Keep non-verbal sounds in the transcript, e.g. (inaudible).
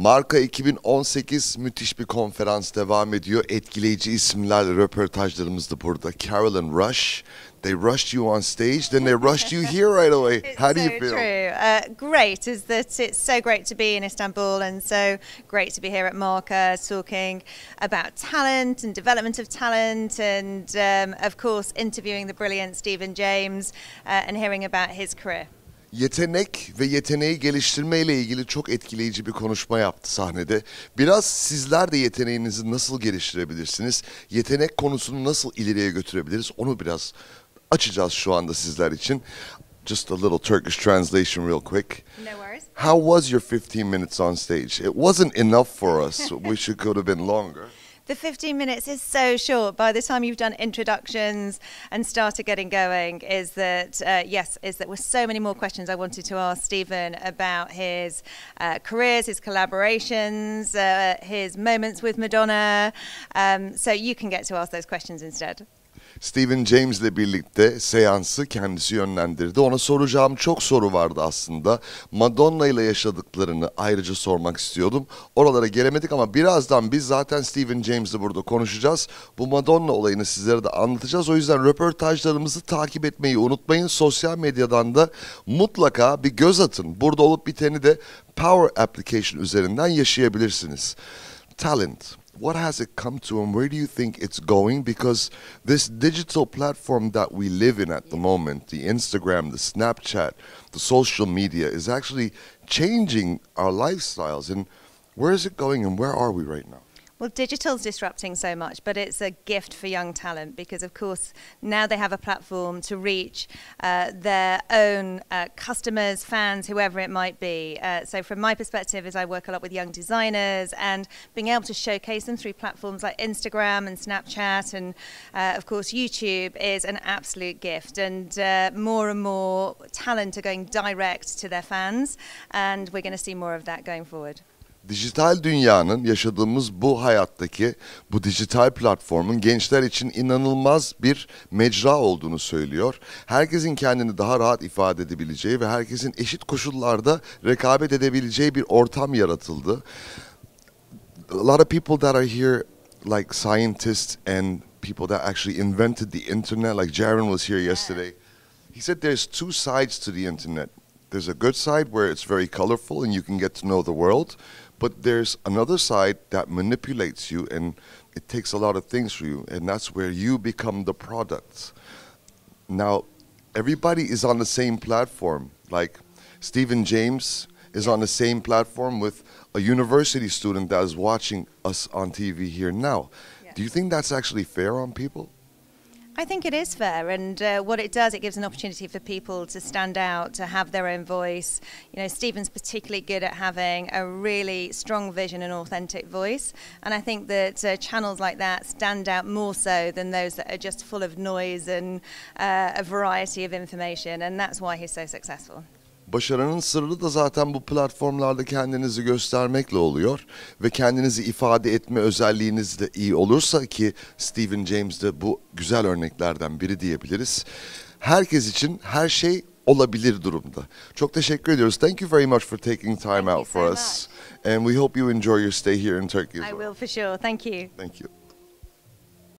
Marka 2018 müthiş bir konferans devam ediyor. Etkileyici isimlerle röportajlarımız da burada. Carolyn Rush. They rushed you on stage, then they rushed you here right away. (laughs) It's How do so you feel? True. Uh, great is that it's so great to be in Istanbul and so great to be here at Marka talking about talent and development of talent and um, of course interviewing the brilliant Stephen James uh, and hearing about his career. yetenek ve yeteneği geliştirme ile ilgili çok etkileyici bir konuşma yaptı sahnede. Biraz sizler de yeteneğinizi nasıl geliştirebilirsiniz? Yetenek konusunu nasıl ileriye götürebiliriz? Onu biraz açacağız şu anda sizler için. Just a little Turkish translation real quick. No worries. How was your 15 minutes on stage? It wasn't enough for us. (laughs) we should could have been longer. the 15 minutes is so short by the time you've done introductions and started getting going is that uh, yes is that were so many more questions i wanted to ask stephen about his uh, careers his collaborations uh, his moments with madonna um, so you can get to ask those questions instead Steven James ile birlikte seansı kendisi yönlendirdi. Ona soracağım çok soru vardı aslında. Madonna ile yaşadıklarını ayrıca sormak istiyordum. Oralara gelemedik ama birazdan biz zaten Steven James'i burada konuşacağız. Bu Madonna olayını sizlere de anlatacağız. O yüzden röportajlarımızı takip etmeyi unutmayın. Sosyal medyadan da mutlaka bir göz atın. Burada olup biteni de Power Application üzerinden yaşayabilirsiniz. Talent what has it come to and where do you think it's going? Because this digital platform that we live in at the moment, the Instagram, the Snapchat, the social media, is actually changing our lifestyles. And where is it going and where are we right now? Well, digital's disrupting so much, but it's a gift for young talent because, of course, now they have a platform to reach uh, their own uh, customers, fans, whoever it might be. Uh, so, from my perspective, as I work a lot with young designers and being able to showcase them through platforms like Instagram and Snapchat and, uh, of course, YouTube is an absolute gift. And uh, more and more talent are going direct to their fans, and we're going to see more of that going forward. dijital dünyanın yaşadığımız bu hayattaki bu dijital platformun gençler için inanılmaz bir mecra olduğunu söylüyor. Herkesin kendini daha rahat ifade edebileceği ve herkesin eşit koşullarda rekabet edebileceği bir ortam yaratıldı. A lot of people that are here like scientists and people that actually invented the internet like Jaron was here yesterday. He said there's two sides to the internet. There's a good side where it's very colorful and you can get to know the world, but there's another side that manipulates you and it takes a lot of things from you, and that's where you become the product. Now, everybody is on the same platform. Like Stephen James is on the same platform with a university student that is watching us on TV here now. Do you think that's actually fair on people? I think it is fair, and uh, what it does, it gives an opportunity for people to stand out, to have their own voice. You know, Stephen's particularly good at having a really strong vision and authentic voice, and I think that uh, channels like that stand out more so than those that are just full of noise and uh, a variety of information, and that's why he's so successful. Başarının sırrı da zaten bu platformlarda kendinizi göstermekle oluyor ve kendinizi ifade etme özelliğiniz de iyi olursa ki Stephen James de bu güzel örneklerden biri diyebiliriz. Herkes için her şey olabilir durumda. Çok teşekkür ediyoruz. Thank you very much for taking time Thank out for so us. Much. And we hope you enjoy your stay here in Turkey. I will for sure. Thank you. Thank you.